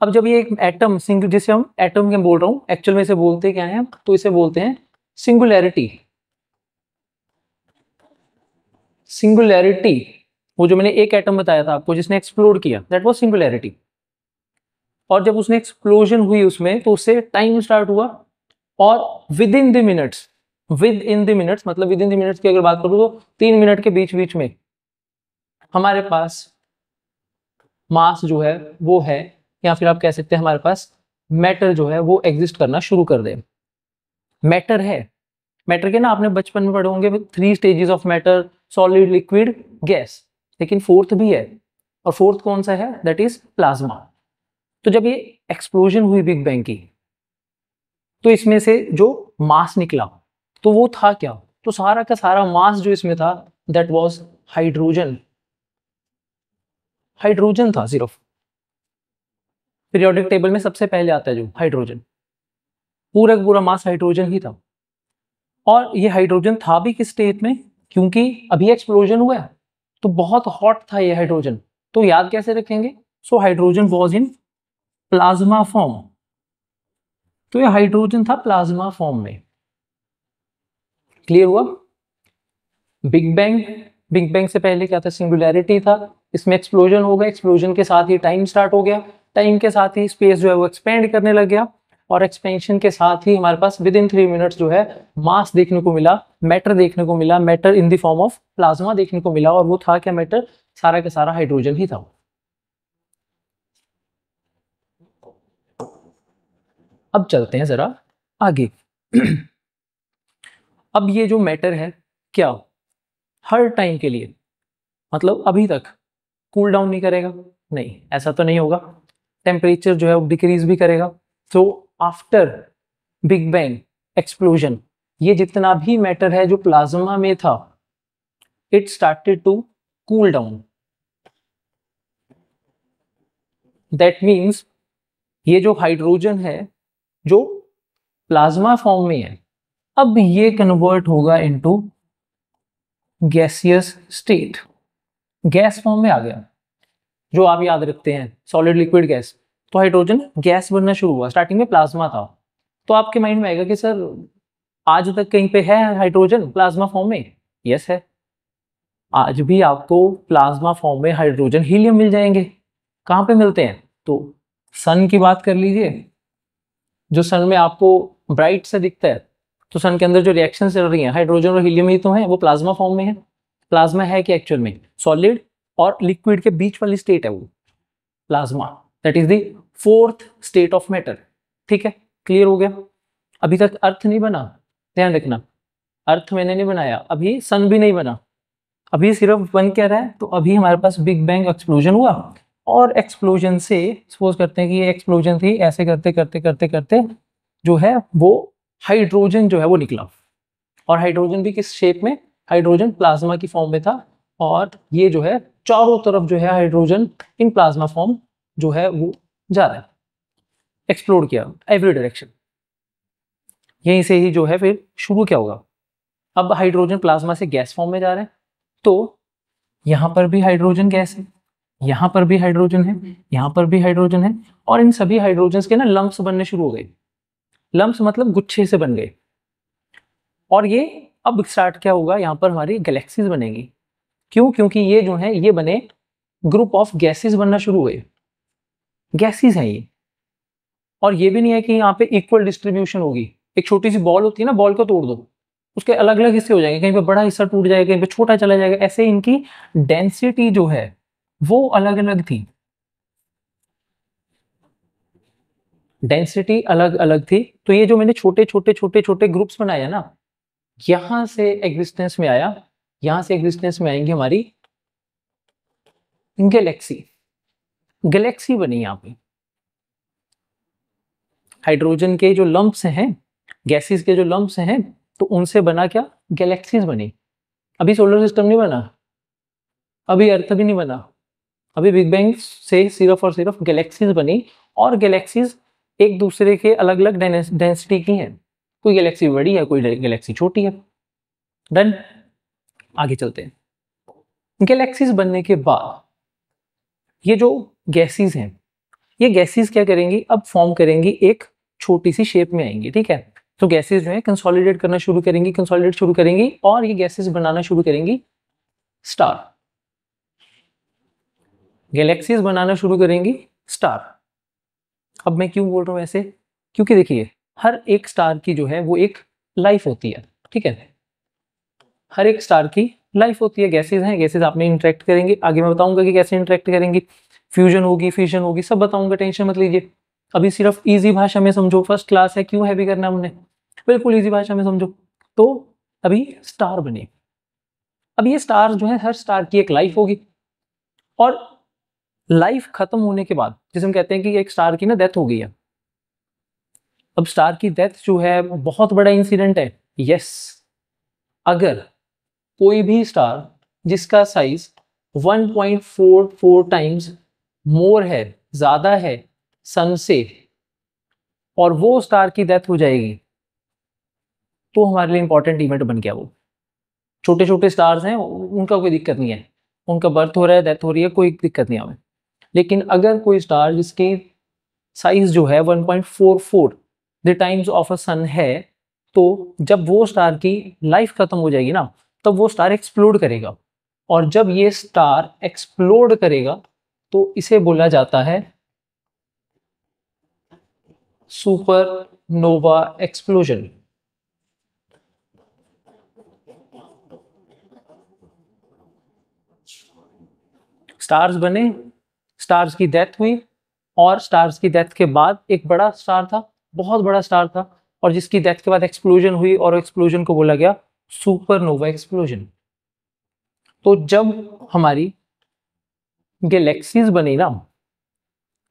अब जब ये एक एटम सिंगल जिसे हम एटम के बोल रहा हूँ एक्चुअल में इसे बोलते क्या है तो इसे बोलते हैं सिंगुलैरिटी सिंगुलैरिटी वो जो मैंने एक एटम बताया था आपको जिसने एक्सप्लोर किया दैट वॉज सिंगुलैरिटी और जब उसने एक्सप्लोजन हुई उसमें तो उससे टाइम स्टार्ट हुआ और within the minutes within the minutes मतलब विद इन द मिनट्स की अगर बात करूं तो तीन मिनट के बीच बीच में हमारे पास मास जो है वो है या फिर आप कह सकते हैं हमारे पास मैटर जो है वो एग्जिस्ट करना शुरू कर दे मैटर है मैटर के ना आपने बचपन में पढ़े होंगे three stages of matter solid liquid gas लेकिन फोर्थ भी है और फोर्थ कौन सा है दैट इज प्लाज्मा तो जब ये एक्सप्लोजन हुई बिग बैंग की तो इसमें से जो मास निकला तो वो था क्या तो सारा का सारा मास जो इसमें था दैट वाज हाइड्रोजन हाइड्रोजन था सिर्फ पीरियोडिक टेबल में सबसे पहले आता है जो हाइड्रोजन पूरा का पूरा मास हाइड्रोजन ही था और ये हाइड्रोजन था भी किस स्टेट में क्योंकि अभी एक्सप्लोजन हुआ है तो बहुत हॉट था ये हाइड्रोजन तो याद कैसे रखेंगे so hydrogen was in plasma form तो ये हाइड्रोजन था प्लाज्मा फॉर्म में क्लियर हुआ बिग बैंग बिग बैंग से पहले क्या था सिंगुलैरिटी था इसमें एक्सप्लोजन गया एक्सप्लोजन के साथ ही टाइम स्टार्ट हो गया टाइम के साथ ही स्पेस जो है वो एक्सपेंड करने लग गया और एक्सपेंशन के साथ ही हमारे पास विद इन थ्री मिनट्स जो है मास देखने को मिला मैटर देखने को मिला matter in the form of plasma देखने को मिला और वो था क्या मैटर सारा का सारा हाइड्रोजन ही था अब चलते हैं ज़रा आगे अब ये जो मैटर है क्या हर टाइम के लिए मतलब अभी तक कूल डाउन नहीं करेगा नहीं ऐसा तो नहीं होगा टेम्परेचर जो है वो डिक्रीज भी करेगा तो आफ्टर बिग बैंग एक्सप्लोजन ये जितना भी मैटर है जो प्लाज्मा में था it started to cool down that means ये जो हाइड्रोजन है जो प्लाज्मा फॉर्म में है अब ये कन्वर्ट होगा into gaseous state gas form में आ गया जो आप याद रखते हैं सॉलिड लिक्विड गैस तो हाइड्रोजन गैस बनना शुरू हुआ स्टार्टिंग में प्लाज्मा था तो आपके माइंड में आएगा कि सर आज तक कहीं पे है हाइड्रोजन प्लाज्मा फॉर्म में यस है आज भी आपको प्लाज्मा फॉर्म में हाइड्रोजन हीलियम मिल जाएंगे कहाँ पे मिलते हैं तो सन की बात कर लीजिए जो सन में आपको ब्राइट से दिखता है तो सन के अंदर जो रिएक्शन चल रही है हाइड्रोजन और हीलियम ही तो है वो प्लाज्मा फॉर्म में है प्लाज्मा है कि एक्चुअल में सॉलिड और लिक्विड के बीच वाली स्टेट है वो plasma that is the fourth state of matter ठीक है क्लियर हो गया अभी तक अर्थ नहीं बना ध्यान रखना अर्थ मैंने नहीं बनाया अभी सन भी नहीं बना अभी सिर्फ बन क्या रहा है तो अभी हमारे पास बिग बैंग एक्सप्लोजन हुआ और एक्सप्लोजन से सपोज करते हैं कि ये एक्सप्लोजन थी ऐसे करते करते करते करते जो है वो हाइड्रोजन जो है वो निकला और हाइड्रोजन भी किस शेप में हाइड्रोजन प्लाज्मा की फॉर्म में था और ये जो है चारों तरफ जो है हाइड्रोजन इन प्लाज्मा फॉर्म जो है वो जा रहा है एक्सप्लोर किया एवरी डायरेक्शन यहीं से ही जो है फिर शुरू क्या होगा अब हाइड्रोजन प्लाज्मा से गैस फॉर्म में जा रहे हैं तो यहाँ पर भी हाइड्रोजन गैस है यहाँ पर भी हाइड्रोजन है यहाँ पर भी हाइड्रोजन है और इन सभी हाइड्रोजन के ना लम्ब बनने शुरू हो गए लम्ब मतलब गुच्छे से बन गए और ये अब स्टार्ट क्या होगा यहाँ पर हमारी गैलेक्सीज बनेगी क्यों क्योंकि ये जो है ये बने ग्रुप ऑफ गैसेस बनना शुरू हुए गैसेस हैं ये और ये भी नहीं है कि यहाँ पे इक्वल डिस्ट्रीब्यूशन होगी एक छोटी सी बॉल होती है ना बॉल को तोड़ दो उसके अलग अलग हिस्से हो जाएंगे कहीं पे बड़ा हिस्सा टूट जाएगा कहीं पे छोटा चला जाएगा ऐसे इनकी डेंसिटी जो है वो अलग अलग थी डेंसिटी अलग अलग थी तो ये जो मैंने छोटे छोटे छोटे छोटे ग्रुप्स बनाया ना यहां से एग्जिस्टेंस में आया यहां से एग्जिस्टेंस में आएंगे हमारी गैलेक्सी गैलेक्सी बनी यहां पे हाइड्रोजन के जो लम्ब्स हैं गैसेस के जो लम्ब्स हैं तो उनसे बना क्या गैलेक्सीज बनी अभी सोलर सिस्टम नहीं बना अभी अर्थ भी नहीं बना अभी बिग बैंग से सिर्फ और सिर्फ गैलेक्सीज बनी और गैलेक्सीज एक दूसरे के अलग अलग डेंसिटी की हैं कोई गैलेक्सी बड़ी है कोई गैलेक्सी छोटी है डन आगे चलते हैं गैलेक्सीज बनने के बाद ये जो गैसेस हैं ये गैसेस क्या करेंगी अब फॉर्म करेंगी एक छोटी सी शेप में आएंगी ठीक है तो गैसेस जो है कंसोलिडेट करना शुरू करेंगी कंसोलिडेट शुरू करेंगी और ये गैसेस बनाना शुरू करेंगी स्टार गैलेक्सीज बनाना शुरू करेंगी स्टार अब मैं क्यों बोल रहा हूँ ऐसे क्योंकि देखिए हर एक स्टार की जो है वो एक लाइफ होती है ठीक है हर एक स्टार की लाइफ होती है गैसेज हैं गैसेज आपने इंटरेक्ट करेंगे आगे मैं बताऊंगा कि कैसे इंटरेक्ट करेंगी फ्यूजन होगी फ्यूजन होगी सब बताऊंगा टेंशन मत लीजिए अभी सिर्फ ईजी भाषा में समझो फर्स्ट क्लास है क्यों हैवी करना हमने बिल्कुल ईजी भाषा में समझो तो अभी स्टार बने अब ये स्टार जो है हर स्टार की एक लाइफ होगी और लाइफ खत्म होने के बाद जिसे हम कहते हैं कि एक स्टार की ना डेथ हो गई है अब स्टार की डेथ जो है बहुत बड़ा इंसिडेंट है यस अगर कोई भी स्टार जिसका साइज 1.44 टाइम्स मोर है ज़्यादा है सन से और वो स्टार की डेथ हो जाएगी तो हमारे लिए इंपॉर्टेंट इवेंट बन गया वो छोटे छोटे स्टार्स हैं उनका कोई दिक्कत नहीं है उनका बर्थ हो रहा है डेथ हो रही है कोई दिक्कत नहीं हमें लेकिन अगर कोई स्टार जिसकी साइज जो है 1.44 the times of a sun है तो जब वो स्टार की लाइफ खत्म हो जाएगी ना तब वो स्टार एक्सप्लोड करेगा और जब ये स्टार एक्सप्लोड करेगा तो इसे बोला जाता है सुपर नोवा एक्सप्लोजन स्टार्स बने स्टार्स की डेथ हुई और स्टार्स की डेथ के बाद एक बड़ा स्टार था बहुत बड़ा स्टार था और जिसकी डेथ के बाद एक्सप्लोजन हुई और एक्सप्लोजन को बोला गया सुपरनोवा एक्सप्लोजन तो जब हमारी गैलेक्सीज बनी ना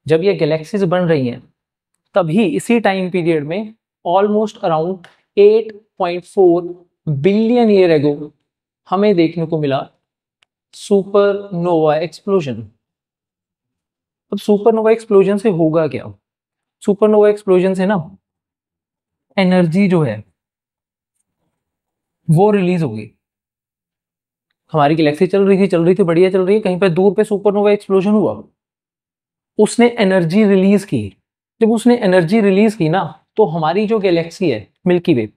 जब ये गैलेक्सीज बन रही हैं तभी इसी टाइम पीरियड में almost around 8.4 billion year ago हमें देखने को मिला सुपरनोवा एक्सप्लोजन अब सुपरनोवा एक्सप्लोजन से होगा क्या सुपरनोवा एक्सप्लोजन से ना एनर्जी जो है वो रिलीज होगी हमारी गैलेक्सी चल रही थी चल रही थी बढ़िया चल रही है कहीं पर दूर पे सुपरनोवा एक्सप्लोजन हुआ उसने एनर्जी रिलीज की जब उसने एनर्जी रिलीज की ना तो हमारी जो गैलेक्सी है मिल्की वे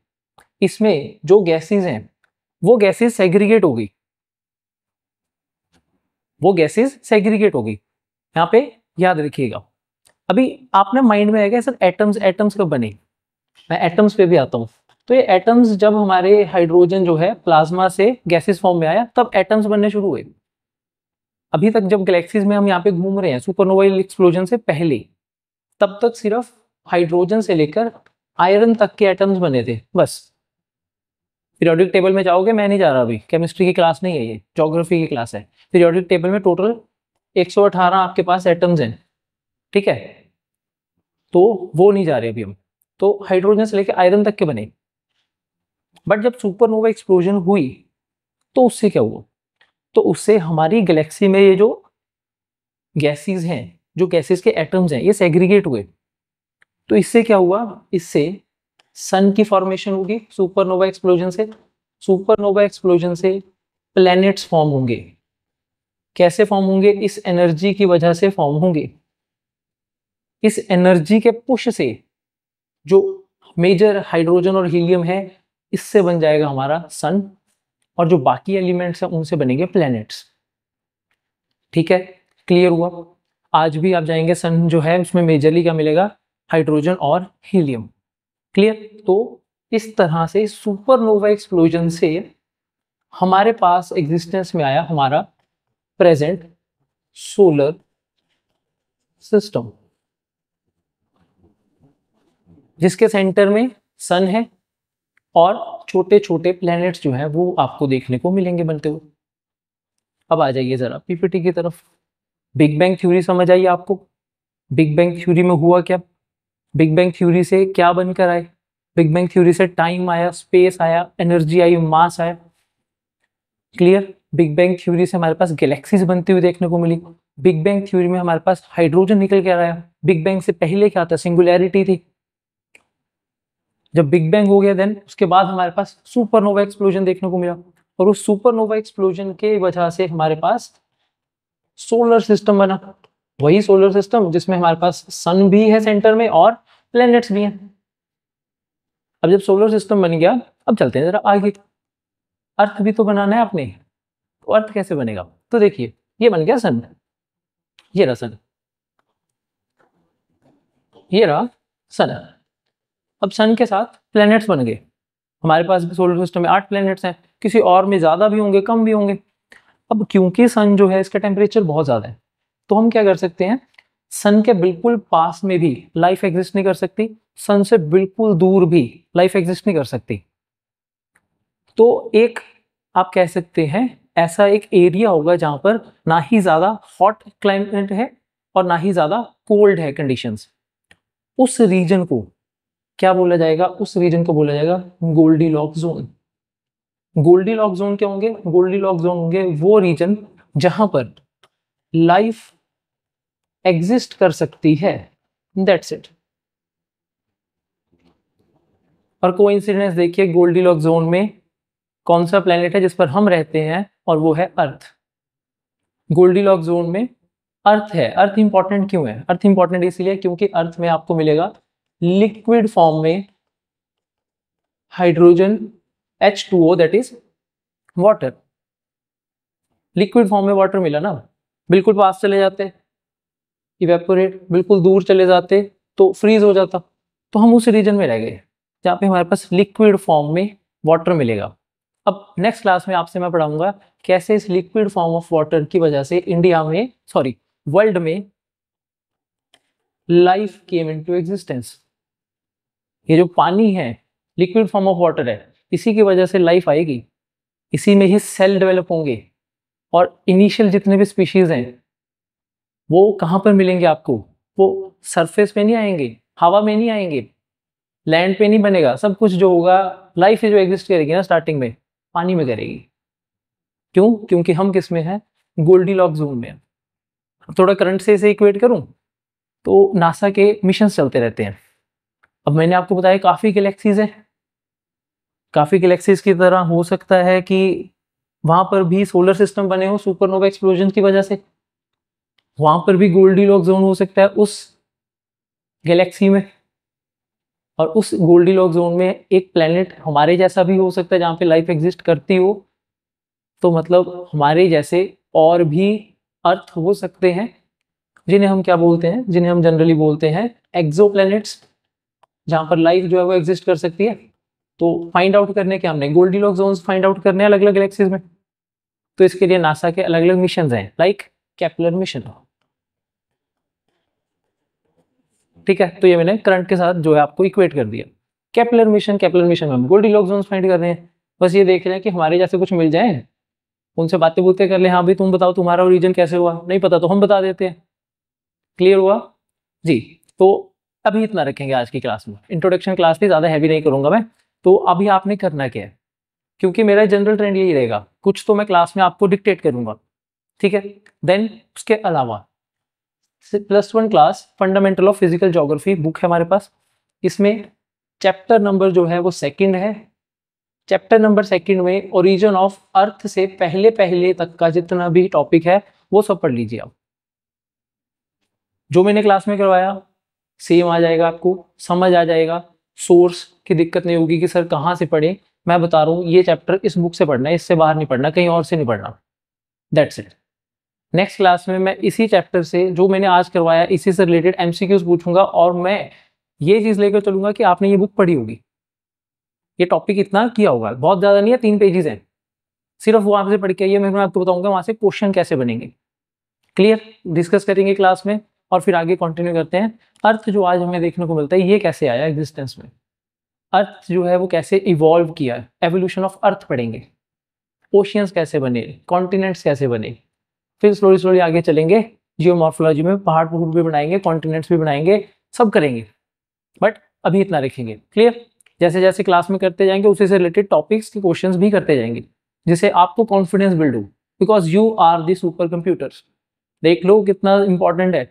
इसमें जो गैसेस हैं वो गैसेस सेग्रीगेट होगी वो गैसेस सेग्रीगेट होगी यहाँ पे याद रखिएगा अभी आपने माइंड में आएगा सर एटम्स एटम्स कब बने मैं एटम्स पे भी आता हूँ तो ये एटम्स जब हमारे हाइड्रोजन जो है प्लाज्मा से गैसेस फॉर्म में आया तब एटम्स बनने शुरू हुए अभी तक जब गैलेक्सीज में हम यहाँ पे घूम रहे हैं सुपरनोवाइल एक्सप्लोजन से पहले तब तक सिर्फ हाइड्रोजन से लेकर आयरन तक के एटम्स बने थे बस पीरियोडिक टेबल में जाओगे मैं नहीं जा रहा अभी केमिस्ट्री की क्लास नहीं है ये जोग्राफी की क्लास है पीरियोडिक टेबल में टोटल 118 आपके पास एटम्स हैं ठीक है तो वो नहीं जा रहे अभी हम तो हाइड्रोजन से लेके आयरन तक के बने बट जब सुपरनोवा एक्सप्लोजन हुई तो उससे क्या हुआ तो उससे हमारी गैलेक्सी में ये जो गैसेस हैं जो गैसेस के एटम्स हैं ये सेग्रीगेट हुए तो इससे क्या हुआ इससे सन की फॉर्मेशन होगी सुपरनोवा एक्सप्लोजन से सुपरनोवा एक्सप्लोजन से प्लैनेट्स फॉर्म होंगे कैसे फॉर्म होंगे इस एनर्जी की वजह से फॉर्म होंगे इस एनर्जी के पुश से जो मेजर हाइड्रोजन और हीलियम है इससे बन जाएगा हमारा सन और जो बाकी एलिमेंट्स हैं उनसे बनेंगे प्लैनेट्स ठीक है क्लियर हुआ आज भी आप जाएंगे सन जो है उसमें मेजरली क्या मिलेगा हाइड्रोजन और हीलियम क्लियर तो इस तरह से सुपरनोवा एक्सप्लोजन से हमारे पास एग्जिस्टेंस में आया हमारा present solar सिस्टम जिसके सेंटर में सन है और छोटे छोटे प्लैनेट्स जो है वो आपको देखने को मिलेंगे बनते हुए अब आ जाइए ज़रा पीपीटी की तरफ बिग बैंग थ्योरी समझ आई आपको बिग बैंग थ्योरी में हुआ क्या बिग बैंग थ्योरी से क्या बनकर आए बिग बैंग थ्योरी से टाइम आया स्पेस आया एनर्जी आई मास आया क्लियर बिग बैंग थ्योरी से हमारे पास गैलेक्सीज बनती हुई देखने को मिली बिग बैंग थ्योरी में हमारे पास हाइड्रोजन निकल के आया बिग बैंग से पहले क्या था सिंगुलैरिटी थी जब बिग बैंग हो गया देन उसके बाद हमारे पास सुपरनोवा एक्सप्लोजन देखने को मिला और उस सुपरनोवा एक्सप्लोजन के वजह से हमारे पास सोलर सिस्टम बना वही सोलर सिस्टम जिसमें हमारे पास सन भी है सेंटर में और प्लैनेट्स भी हैं अब जब सोलर सिस्टम बन गया अब चलते हैं जरा आगे अर्थ भी तो बनाना है आपने तो अर्थ कैसे बनेगा तो देखिए ये बन गया सन ये रहा सन ये रहा सन अब सन के साथ प्लैनेट्स बन गए हमारे पास भी सोलर सिस्टम में आठ प्लैनेट्स हैं किसी और में ज़्यादा भी होंगे कम भी होंगे अब क्योंकि सन जो है इसका टेम्परेचर बहुत ज़्यादा है तो हम क्या कर सकते हैं सन के बिल्कुल पास में भी लाइफ एग्जिस्ट नहीं कर सकती सन से बिल्कुल दूर भी लाइफ एग्जिस्ट नहीं कर सकती तो एक आप कह सकते हैं ऐसा एक एरिया होगा जहां पर ना ही ज़्यादा हॉट क्लाइमेट है और ना ही ज़्यादा कोल्ड है कंडीशंस उस रीजन को क्या बोला जाएगा उस रीजन को बोला जाएगा Goldilocks zone Goldilocks zone क्या होंगे गोल्डी लॉक जोन होंगे वो रीजन जहां पर लाइफ एग्जिस्ट कर सकती है दैट्स इट और कोइंसिडेंस देखिए गोल्डी लॉक जोन में कौन सा प्लेनेट है जिस पर हम रहते हैं और वो है अर्थ गोल्डी लॉक जोन में अर्थ है अर्थ इंपॉर्टेंट क्यों है अर्थ इंपॉर्टेंट इसलिए क्योंकि अर्थ में आपको मिलेगा लिक्विड फॉर्म में hydrogen H two O that is water liquid form में वाटर मिला ना बिल्कुल पास चले जाते इवेपोरेट बिल्कुल दूर चले जाते तो फ्रीज हो जाता तो हम उस रीजन में रह गए जहाँ पे हमारे पास लिक्विड फॉर्म में वाटर मिलेगा अब नेक्स्ट क्लास में आपसे मैं पढ़ाऊंगा कैसे इस लिक्विड फॉर्म ऑफ वाटर की वजह से इंडिया में सॉरी वर्ल्ड में लाइफ केम इनटू एग्जिस्टेंस ये जो पानी है लिक्विड फॉर्म ऑफ वाटर है इसी की वजह से लाइफ आएगी इसी में ही सेल डेवलप होंगे और इनिशियल जितने भी स्पीशीज हैं वो कहाँ पर मिलेंगे आपको वो सरफेस पे नहीं आएंगे हवा में नहीं आएंगे लैंड पे नहीं बनेगा सब कुछ जो होगा लाइफ जो एग्जिस्ट करेगी ना स्टार्टिंग में पानी में करेगी क्यों क्योंकि हम किस में हैं गोल्डी लॉक जोन में थोड़ा करंट से इसे इक्वेट करूं तो नासा के मिशन चलते रहते हैं अब मैंने आपको बताया काफ़ी गैलेक्सीज हैं काफ़ी गैलेक्सीज की तरह हो सकता है कि वहाँ पर भी सोलर सिस्टम बने हो सुपरनोवा एक्सप्लोजन की वजह से वहाँ पर भी गोल्डी लॉक जोन हो सकता है उस गैलेक्सी में और उस गोल्डी लॉक जोन में एक प्लेनेट हमारे जैसा भी हो सकता है जहाँ पे लाइफ एग्जिस्ट करती हो तो मतलब हमारे जैसे और भी अर्थ हो सकते हैं जिन्हें हम क्या बोलते हैं जिन्हें हम जनरली बोलते हैं एक्जो प्लैनेट्स जहाँ पर लाइफ जो है वो एग्जिस्ट कर सकती है तो फाइंड आउट करने के हमने Goldilocks zone find out करने अलग अलग गलेक्सीज में तो इसके लिए नासा के अलग अलग मिशन हैं लाइक कैपलर मिशन हो ठीक है तो ये मैंने करंट के साथ जो है आपको इक्वेट कर दिया कैपलर मिशन कैपलर मिशन में गोल्डी लॉक जोन फाइंड कर रहे हैं बस ये देख रहे हैं कि हमारे जैसे कुछ मिल जाए उनसे बातें बूते कर ले हाँ भाई तुम बताओ तुम्हारा रीजन कैसे हुआ नहीं पता तो हम बता देते हैं क्लियर हुआ जी तो अभी इतना रखेंगे आज की क्लास में इंट्रोडक्शन क्लास भी ज़्यादा हैवी नहीं करूँगा मैं तो अभी आपने करना क्या है क्योंकि मेरा जनरल ट्रेंड यही रहेगा कुछ तो मैं क्लास में आपको डिक्टेट करूँगा ठीक है देन उसके अलावा plus one class fundamental of physical geography book है हमारे पास इसमें चैप्टर नंबर जो है वो सेकंड है चैप्टर नंबर सेकंड में ओरिजिन ऑफ अर्थ से पहले पहले तक का जितना भी टॉपिक है वो सब पढ़ लीजिए आप जो मैंने क्लास में करवाया सेम आ जाएगा आपको समझ आ जाएगा सोर्स की दिक्कत नहीं होगी कि सर कहाँ से पढ़े मैं बता रहा हूँ ये चैप्टर इस बुक से पढ़ना है इससे बाहर नहीं पढ़ना कहीं और से नहीं पढ़ना दैट्स इट नेक्स्ट क्लास में मैं इसी चैप्टर से जो मैंने आज करवाया इसी से रिलेटेड एमसीक्यूज पूछूंगा और मैं ये चीज़ लेकर चलूंगा कि आपने ये बुक पढ़ी होगी ये टॉपिक इतना किया होगा बहुत ज़्यादा नहीं है तीन पेजेस हैं सिर्फ वो आपसे पढ़ के आइए मैं आपको बताऊंगा वहाँ से क्वेश्चन कैसे बनेंगे क्लियर डिस्कस करेंगे क्लास में और फिर आगे कंटिन्यू करते हैं अर्थ जो आज हमें देखने को मिलता है ये कैसे आया एग्जिस्टेंस में अर्थ जो है वो कैसे इवॉल्व किया एवोल्यूशन ऑफ अर्थ पढ़ेंगे ओशियंस कैसे बने कॉन्टिनेंट्स कैसे बने फिर स्लोली स्लोली आगे चलेंगे जियोमॉर्फोलॉजी में पहाड़ पहुड़ भी बनाएंगे कॉन्टिनेंट्स भी बनाएंगे सब करेंगे बट अभी इतना रखेंगे क्लियर जैसे जैसे क्लास में करते जाएंगे उसी से रिलेटेड टॉपिक्स के क्वेश्चन भी करते जाएंगे जिससे आपको कॉन्फिडेंस बिल्ड हो because you are the super computers देख लो कितना इंपॉर्टेंट है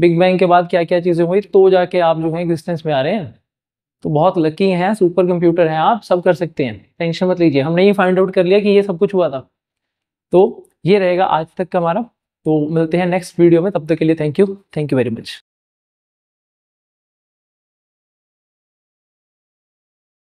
बिग बैंग के बाद क्या क्या चीज़ें हुई तो जाके आप जो है एग्जिस्टेंस में आ रहे हैं तो बहुत लकी हैं सुपर कंप्यूटर हैं आप सब कर सकते हैं टेंशन मत लीजिए हमने ये फाइंड आउट कर लिया कि ये सब कुछ हुआ था तो ये रहेगा आज तक का हमारा तो मिलते हैं नेक्स्ट वीडियो में तब तक के लिए thank you thank you very much